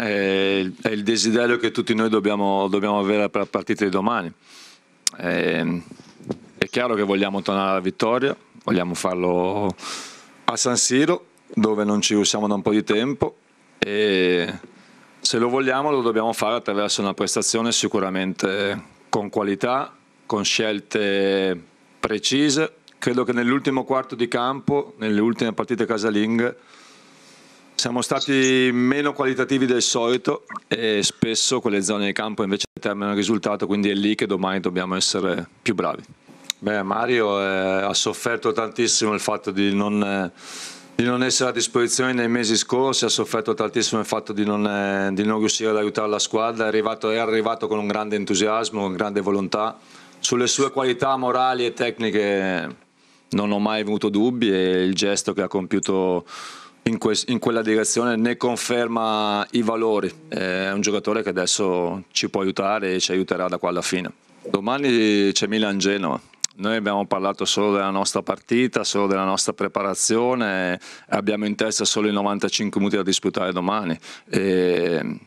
è, il desiderio che tutti noi dobbiamo, dobbiamo avere per la partita di domani. È, ehm, è chiaro che vogliamo tornare alla vittoria, vogliamo farlo a San Siro, dove non ci usiamo da un po' di tempo e se lo vogliamo lo dobbiamo fare attraverso una prestazione sicuramente con qualità, con scelte precise. Credo che nell'ultimo quarto di campo, nelle ultime partite casalinghe, siamo stati meno qualitativi del solito e spesso quelle zone di campo invece determinano il risultato, quindi è lì che domani dobbiamo essere più bravi. Beh, Mario eh, ha sofferto tantissimo il fatto di non, eh, di non, essere a disposizione nei mesi scorsi, ha sofferto tantissimo il fatto di non, eh, di non riuscire ad aiutare la squadra, è arrivato, è arrivato con un grande entusiasmo, con grande volontà. Sulle sue qualità morali e tecniche non ho mai avuto dubbi e il gesto che ha compiuto in, que in quella direzione, ne conferma i valori. È un giocatore che adesso ci può aiutare e ci aiuterà da qua alla fine. Domani c'è Milan-Genova, noi abbiamo parlato solo della nostra partita, solo della nostra preparazione, abbiamo in testa solo i 95 minuti da disputare domani. E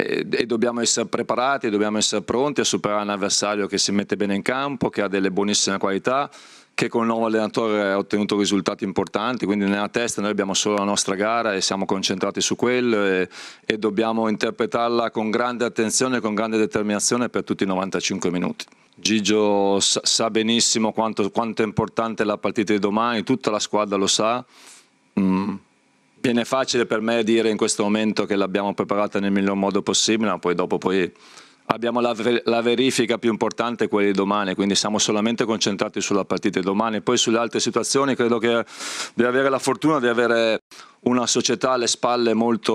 e dobbiamo essere preparati, dobbiamo essere pronti a superare un avversario che si mette bene in campo, che ha delle buonissime qualità, che con il nuovo allenatore ha ottenuto risultati importanti, quindi nella testa noi abbiamo solo la nostra gara e siamo concentrati su quello e, e dobbiamo interpretarla con grande attenzione e con grande determinazione per tutti i 95 minuti. Gigio sa benissimo quanto, quanto è importante la partita di domani, tutta la squadra lo sa. Mm viene facile per me dire in questo momento che l'abbiamo preparata nel miglior modo possibile, ma poi dopo poi abbiamo la, ver la, verifica più importante, quella di domani, quindi siamo solamente concentrati sulla partita di domani. Poi sulle altre situazioni credo che di avere la fortuna di avere una società alle spalle molto,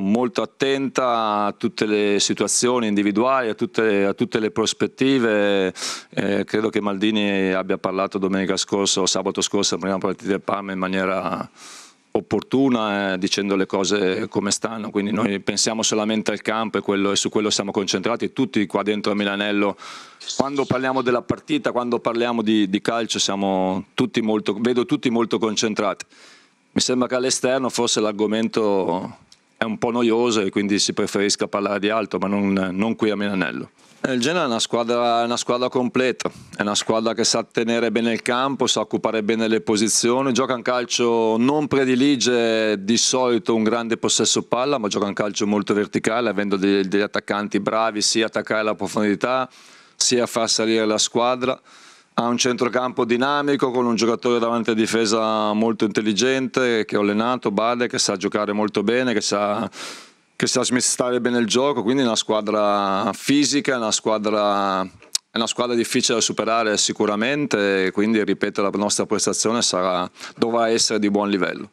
molto attenta a tutte le situazioni individuali, a tutte, a tutte le prospettive. Eh, credo che Maldini abbia parlato domenica scorsa o sabato scorso, prima partita del Parma, in maniera opportuna eh, dicendo le cose come stanno, quindi noi pensiamo solamente al campo e, quello, e, su quello siamo concentrati tutti qua dentro a Milanello. Quando parliamo della partita, quando parliamo di, di calcio, tutti molto, vedo tutti molto concentrati. Mi sembra che all'esterno forse l'argomento è un po' noiosa e quindi si preferisca parlare di altro, ma non, non qui a Milanello. Il Genoa è una squadra, una squadra completa, è una squadra che sa tenere bene il campo, sa occupare bene le posizioni, gioca un calcio, non predilige di solito un grande possesso palla, ma gioca un calcio molto verticale, avendo degli, degli attaccanti bravi sia a attaccare la profondità, sia a far salire la squadra ha un centrocampo dinamico con un giocatore davanti a difesa molto intelligente che ho allenato, Bade, che sa giocare molto bene, che sa, che sa smistare bene il gioco, quindi è una squadra fisica, una squadra, è una squadra difficile da superare sicuramente, quindi ripeto la nostra prestazione sarà, dovrà essere di buon livello.